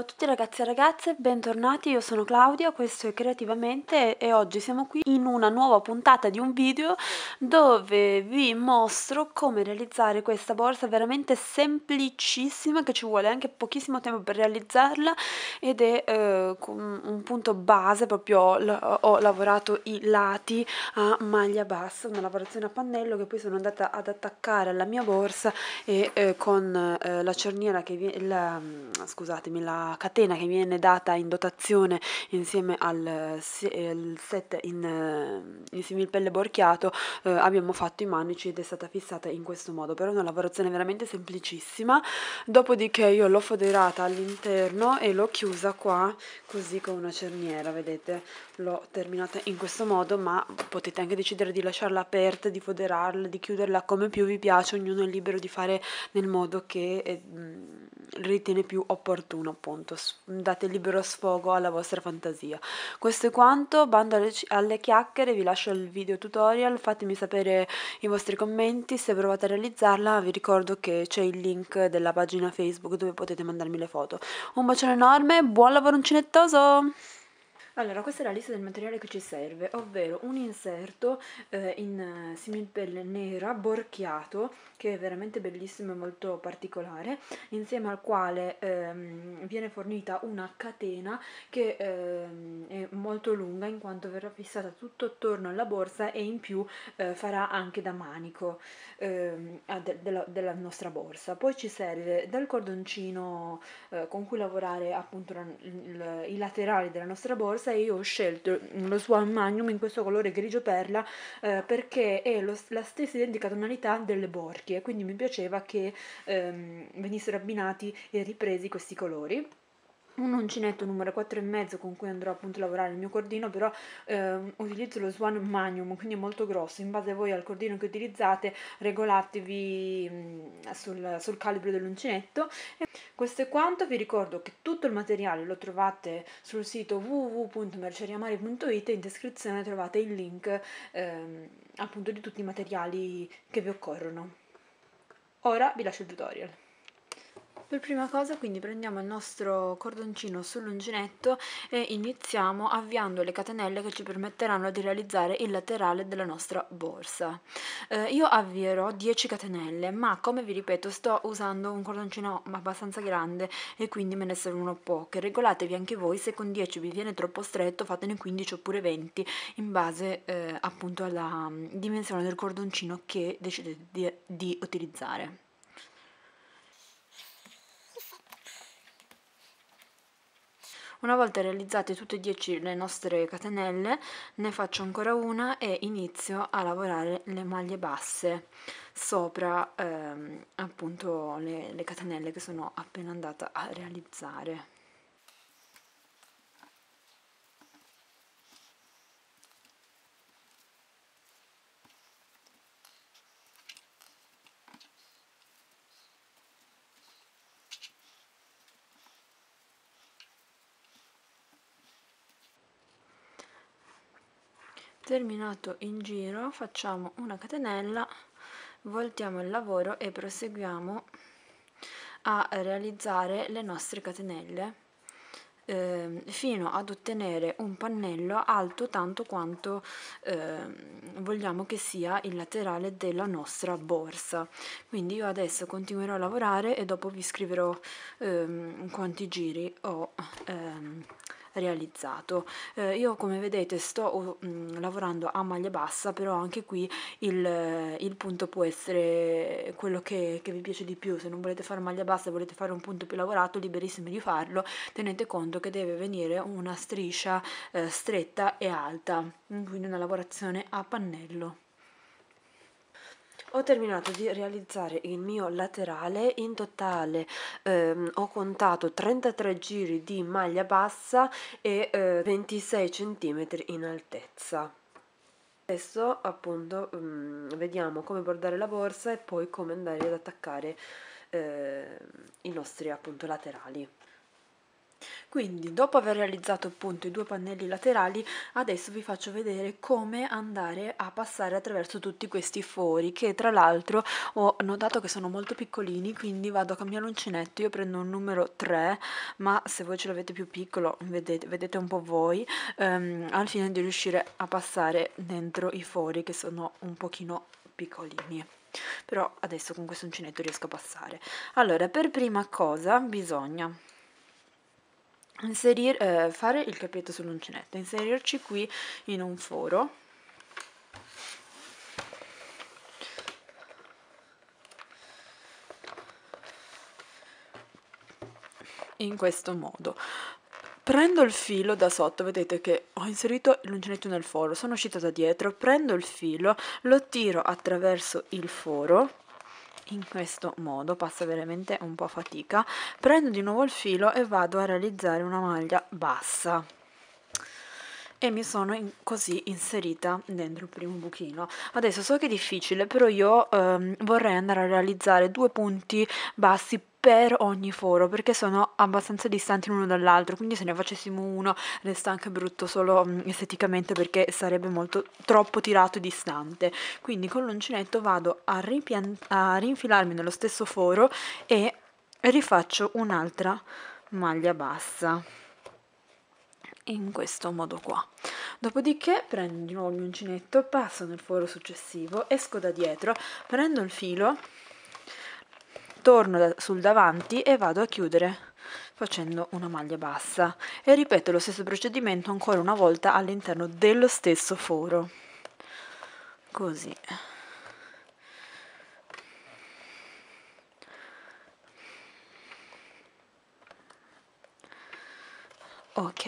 Ciao a tutti ragazzi e ragazze, bentornati, io sono Claudia, questo è Creativamente e oggi siamo qui in una nuova puntata di un video dove vi mostro come realizzare questa borsa veramente semplicissima che ci vuole anche pochissimo tempo per realizzarla ed è eh, un punto base, proprio ho, lavorato i lati a maglia bassa, una lavorazione a pannello che poi sono andata ad attaccare alla mia borsa e eh, con eh, la cerniera che viene, scusatemi, la catena che viene data in dotazione insieme al, set in, eh, in similpelle borchiato eh, abbiamo fatto i manici ed è stata fissata in questo modo, però è una lavorazione veramente semplicissima, dopodiché io l'ho foderata all'interno e l'ho chiusa qua così con una cerniera, vedete, l'ho terminata in questo modo, ma potete anche decidere di lasciarla aperta, di foderarla, di chiuderla come più vi piace, ognuno è libero di fare nel modo che... È, eh, mm, ritiene più opportuno, appunto. Date libero sfogo alla vostra fantasia. Questo è quanto, bando alle, alle chiacchiere, vi lascio il video tutorial, fatemi sapere i vostri commenti, se provate a realizzarla vi ricordo che c'è il link della pagina Facebook dove potete mandarmi le foto. Un bacione enorme, buon lavoro uncinettoso! Allora, questa è la lista del materiale che ci serve, ovvero un inserto eh, in eh, similpelle nera borchiato, che è veramente bellissimo e molto particolare, insieme al quale ehm, viene fornita una catena che ehm, è molto lunga in quanto verrà fissata tutto attorno alla borsa e in più eh, farà anche da manico ehm, de della, della, nostra borsa. Poi ci serve del cordoncino eh, con cui lavorare appunto la, i laterali della nostra borsa rosa e io ho scelto mm, lo Swan Magnum in questo colore grigio perla eh, perché è lo, la stessa identica tonalità delle borchie, quindi mi piaceva che ehm, venissero abbinati e ripresi questi colori un uncinetto numero 4,5 con cui andrò appunto a lavorare il mio cordino, però eh, utilizzo lo Swan Magnum, quindi è molto grosso, in base a voi al cordino che utilizzate regolatevi mh, mhmm, sul, sul, calibro dell'uncinetto. E questo è quanto, vi ricordo che tutto il materiale lo trovate sul sito www.merceriamari.it in descrizione trovate il link eh, appunto di tutti i materiali che vi occorrono. Ora vi lascio il tutorial. Per prima cosa quindi prendiamo il nostro cordoncino sull'uncinetto e iniziamo avviando le catenelle che ci permetteranno di realizzare il laterale della nostra borsa. Eh, io avvierò 10 catenelle ma come vi ripeto sto usando un cordoncino abbastanza grande e quindi me ne servono poche. Regolatevi anche voi se con 10 vi viene troppo stretto fatene 15 oppure 20 in base eh, appunto alla mm, dimensione del cordoncino che decidete di, di utilizzare. Una volta realizzate tutte e dieci le nostre catenelle, ne faccio ancora una e inizio a lavorare le maglie basse sopra ehm, appunto le, le catenelle che sono appena andata a realizzare. terminato in giro facciamo una catenella voltiamo il lavoro e proseguiamo a realizzare le nostre catenelle eh, fino ad ottenere un pannello alto tanto quanto eh, vogliamo che sia il laterale della nostra borsa quindi io adesso continuerò a lavorare e dopo vi scriverò eh, quanti giri ho ehm, realizzato eh, io come vedete sto mh, oh, mm, lavorando a maglia bassa però anche qui il, eh, il punto può essere quello che, che, vi piace di più se non volete fare maglia bassa e volete fare un punto più lavorato liberissimi di farlo tenete conto che deve venire una striscia eh, stretta e alta quindi una lavorazione a pannello ho terminato di realizzare il mio laterale in totale ehm, ho contato 33 giri di maglia bassa e eh, 26 cm in altezza adesso appunto mh, mm, vediamo come bordare la borsa e poi come andare ad attaccare eh, i nostri appunto laterali quindi dopo aver realizzato appunto i due pannelli laterali adesso vi faccio vedere come andare a passare attraverso tutti questi fori che tra l'altro ho notato che sono molto piccolini quindi vado a cambiare l'uncinetto io prendo un numero 3 ma se voi ce l'avete più piccolo vedete, vedete, un po' voi ehm, al fine di riuscire a passare dentro i fori che sono un pochino piccolini però adesso con questo uncinetto riesco a passare allora per prima cosa bisogna inserir, eh, fare il capietto sull'uncinetto, inserirci qui in un foro in questo modo prendo il filo da sotto, vedete che ho inserito l'uncinetto nel foro, sono uscita da dietro, prendo il filo, lo tiro attraverso il foro in questo modo passa veramente un po' fatica prendo di nuovo il filo e vado a realizzare una maglia bassa e mi sono in così inserita dentro il primo buchino adesso so che è difficile però io ehm, vorrei andare a realizzare due punti bassi per ogni foro perché sono abbastanza distanti l'uno dall'altro quindi se ne facessimo uno resta anche brutto solo mm, esteticamente perché sarebbe molto troppo tirato e distante quindi con l'uncinetto vado a, a rinfilarmi nello stesso foro e rifaccio un'altra maglia bassa in questo modo qua dopodiché prendo di nuovo il mio uncinetto passo nel foro successivo esco da dietro prendo il filo torno sul davanti e vado a chiudere facendo una maglia bassa e ripeto lo stesso procedimento ancora una volta all'interno dello stesso foro così ok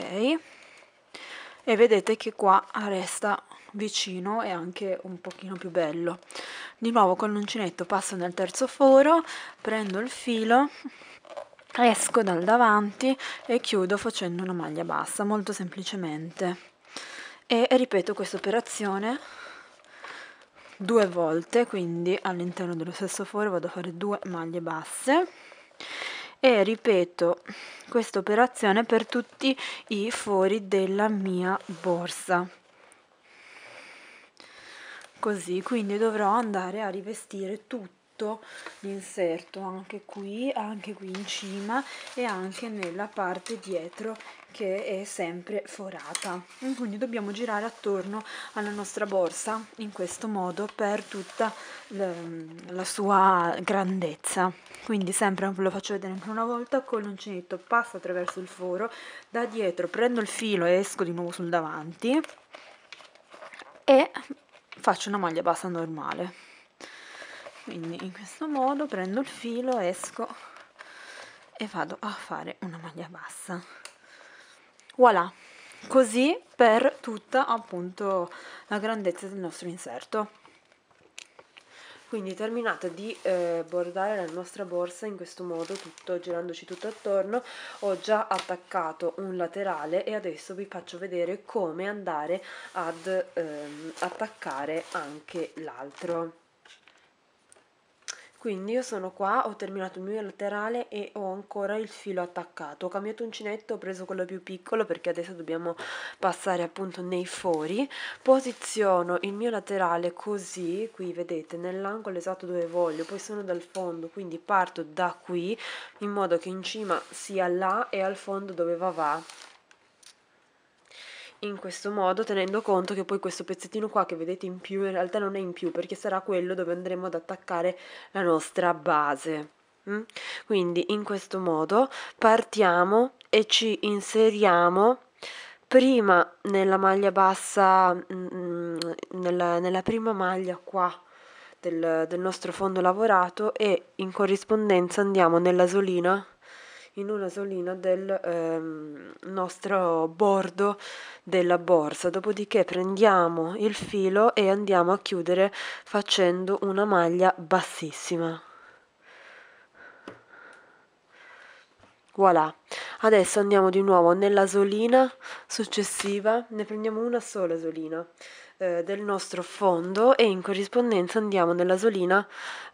e vedete che qua resta vicino e anche un pochino più bello di nuovo con l'uncinetto passo nel terzo foro prendo il filo esco dal davanti e chiudo facendo una maglia bassa molto semplicemente e ripeto questa operazione due volte quindi all'interno dello stesso foro vado a fare due maglie basse e ripeto questa operazione per tutti i fori della mia borsa così quindi dovrò andare a rivestire tutto l'inserto anche qui anche qui in cima e anche nella parte dietro che è sempre forata quindi dobbiamo girare attorno alla nostra borsa in questo modo per tutta la sua grandezza quindi sempre ve lo faccio vedere ancora una volta con l'uncinetto passo attraverso il foro da dietro prendo il filo e esco di nuovo sul davanti e faccio una maglia bassa normale quindi in questo modo prendo il filo esco e vado a fare una maglia bassa voilà così per tutta appunto la grandezza del nostro inserto quindi terminata di eh, bordare la nostra borsa in questo modo tutto girandoci tutto attorno ho già attaccato un laterale e adesso vi faccio vedere come andare ad ehm, attaccare anche l'altro quindi io sono qua, ho terminato il mio laterale e ho ancora il filo attaccato. Ho cambiato uncinetto, ho preso quello più piccolo perché adesso dobbiamo passare appunto nei fori. Posiziono il mio laterale così, qui vedete, nell'angolo esatto dove voglio. Poi sono dal fondo, quindi parto da qui in modo che in cima sia là e al fondo dove va va in questo modo tenendo conto che poi questo pezzettino qua che vedete in più in realtà non è in più perché sarà quello dove andremo ad attaccare la nostra base mm? quindi in questo modo partiamo e ci inseriamo prima nella maglia bassa mm, mm, nella, nella prima maglia qua del, del nostro fondo lavorato e in corrispondenza andiamo nella solina in una solina del ehm, nostro bordo della borsa. Dopodiché prendiamo il filo e andiamo a chiudere facendo una maglia bassissima. voilà adesso andiamo di nuovo nella solina successiva ne prendiamo una sola solina eh, del nostro fondo e in corrispondenza andiamo nella solina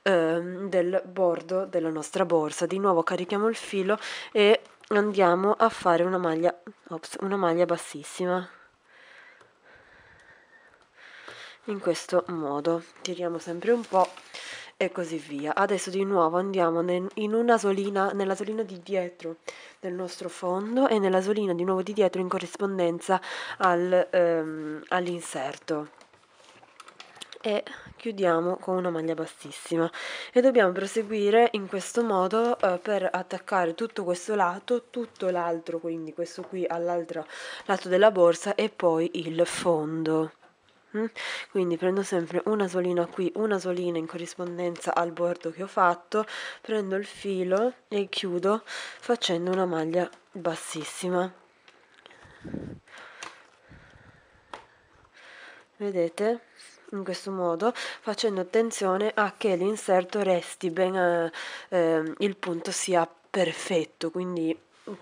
eh, del bordo della nostra borsa di nuovo carichiamo il filo e andiamo a fare una maglia ops, una maglia bassissima in questo modo tiriamo sempre un po' e così via. Adesso di nuovo andiamo in una solina, nella solina di dietro del nostro fondo e nella solina di nuovo di dietro in corrispondenza al, ehm, all'inserto e chiudiamo con una maglia bassissima e dobbiamo proseguire in questo modo eh, per attaccare tutto questo lato tutto l'altro quindi questo qui all'altro lato della borsa e poi il fondo quindi prendo sempre una solina qui una solina in corrispondenza al bordo che ho fatto prendo il filo e chiudo facendo una maglia bassissima vedete in questo modo facendo attenzione a che l'inserto resti ben eh, ehm, il punto sia perfetto quindi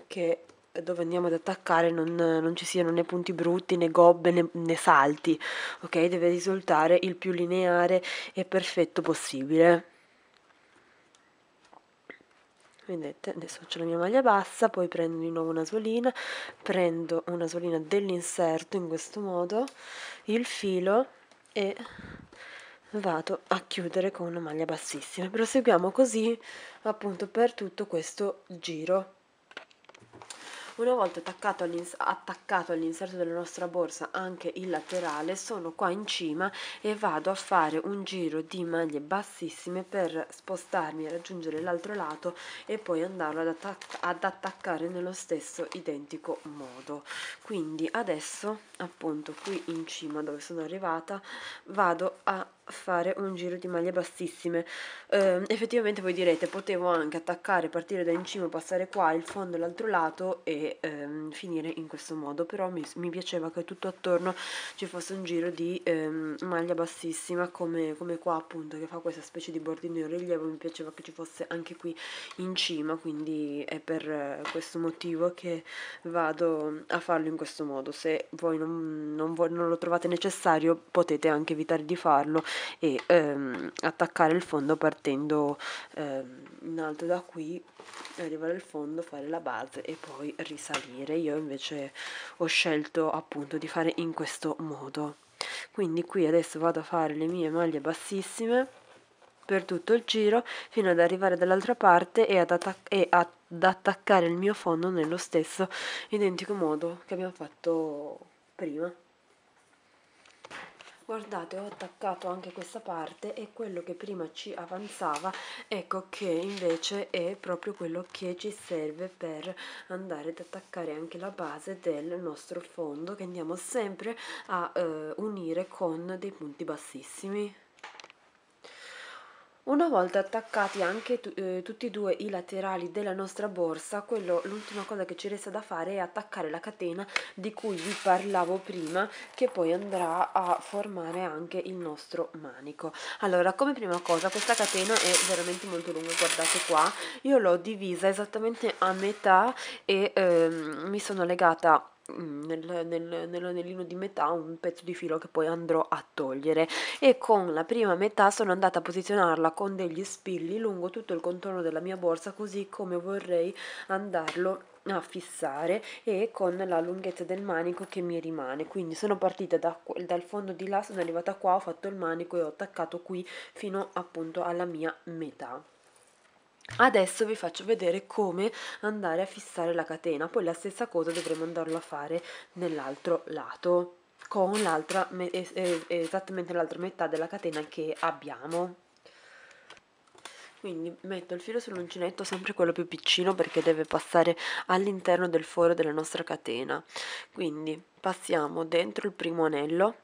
che dove andiamo ad attaccare non, non, ci siano né punti brutti né gobbe né, né salti, ok? Deve risultare il più lineare e perfetto possibile vedete adesso ho la mia maglia bassa poi prendo di nuovo una solina prendo una solina dell'inserto in questo modo il filo e vado a chiudere con una maglia bassissima proseguiamo così appunto per tutto questo giro una volta attaccato, all'inserto della nostra borsa anche il laterale, sono qua in cima e vado a fare un giro di maglie bassissime per spostarmi e raggiungere l'altro lato e poi andarlo ad, attac- ad attaccare nello stesso identico modo. Quindi adesso appunto qui in cima dove sono arrivata vado a fare un giro di maglie bassissime eh, effettivamente voi direte potevo anche attaccare partire da in cima passare qua il fondo l'altro lato e ehm, finire in questo modo però mi, mi, piaceva che tutto attorno ci fosse un giro di ehm, maglia bassissima come, come, qua appunto che fa questa specie di bordino in rilievo mi piaceva che ci fosse anche qui in cima quindi è per eh, questo motivo che vado a farlo in questo modo se voi non, non, non lo trovate necessario potete anche evitare di farlo e ehm, attaccare il fondo partendo ehm, in alto da qui, arrivare al fondo, fare la base e poi risalire. Io invece ho scelto appunto di fare in questo modo. Quindi qui adesso vado a fare le mie maglie bassissime per tutto il giro fino ad arrivare dall'altra parte e ad, attac e ad, attaccare il mio fondo nello stesso identico modo che abbiamo fatto prima guardate ho attaccato anche questa parte e quello che prima ci avanzava ecco che invece è proprio quello che ci serve per andare ad attaccare anche la base del nostro fondo che andiamo sempre a eh, unire con dei punti bassissimi una volta attaccati anche eh, tutti e due i laterali della nostra borsa, quello, l'ultima cosa che ci resta da fare è attaccare la catena di cui vi parlavo prima, che poi andrà a formare anche il nostro manico. Allora, come prima cosa, questa catena è veramente molto lunga, guardate qua, io l'ho divisa esattamente a metà e ehm, mi sono legata Mm, nel, nel, nell'anellino di metà un pezzo di filo che poi andrò a togliere e con la prima metà sono andata a posizionarla con degli spilli lungo tutto il contorno della mia borsa così come vorrei andarlo a fissare e con la lunghezza del manico che mi rimane quindi sono partita da, dal fondo di là sono arrivata qua ho fatto il manico e ho attaccato qui fino appunto alla mia metà Adesso vi faccio vedere come andare a fissare la catena, poi la stessa cosa dovremo andarlo a fare nell'altro lato, con l'altra, esattamente l'altra metà della catena che abbiamo. Quindi metto il filo sull'uncinetto, sempre quello più piccino perché deve passare all'interno del foro della nostra catena. Quindi passiamo dentro il primo anello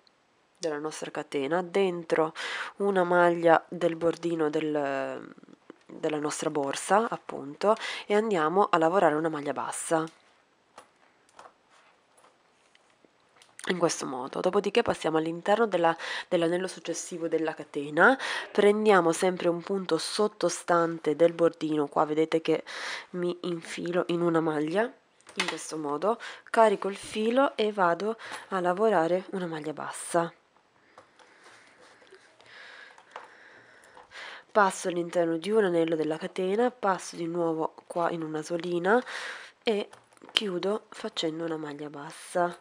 della nostra catena, dentro una maglia del bordino del della nostra borsa appunto e andiamo a lavorare una maglia bassa in questo modo dopodiché passiamo all'interno dell'anello dell successivo della catena prendiamo sempre un punto sottostante del bordino qua vedete che mi infilo in una maglia in questo modo carico il filo e vado a lavorare una maglia bassa passo all'interno di un anello della catena, passo di nuovo qua in una solina e chiudo facendo una maglia bassa.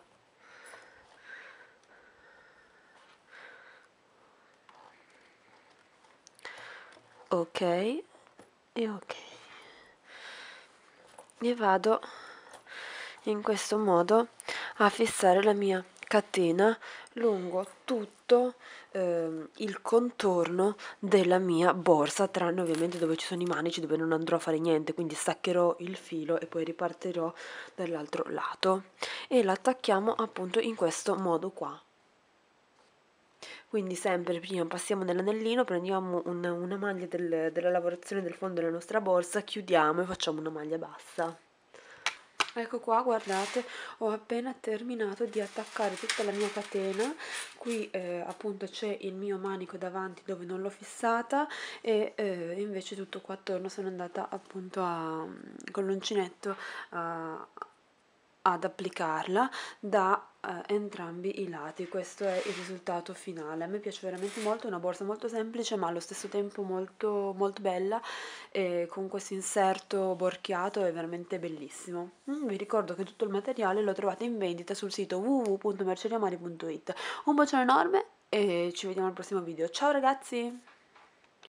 Ok e ok. E vado in questo modo a fissare la mia catena lungo tutto tutto eh, il contorno della mia borsa, tranne ovviamente dove ci sono i manici, dove non andrò a fare niente, quindi staccherò il filo e poi ripartirò dall'altro lato e l'attacchiamo appunto in questo modo qua quindi sempre prima passiamo nell'anellino, prendiamo una, una maglia del, della lavorazione del fondo della nostra borsa, chiudiamo e facciamo una maglia bassa ecco qua guardate ho appena terminato di attaccare tutta la mia catena qui eh, appunto c'è il mio manico davanti dove non l'ho fissata e eh, invece tutto qua attorno sono andata appunto a, mm, con l'uncinetto ad applicarla da eh, entrambi i lati questo è il risultato finale a me piace veramente molto è una borsa molto semplice ma allo stesso tempo molto, molto bella e con questo inserto borchiato è veramente bellissimo mm, vi ricordo che tutto il materiale lo trovate in vendita sul sito www.merceriamari.it un bacione enorme e ci vediamo al prossimo video ciao ragazzi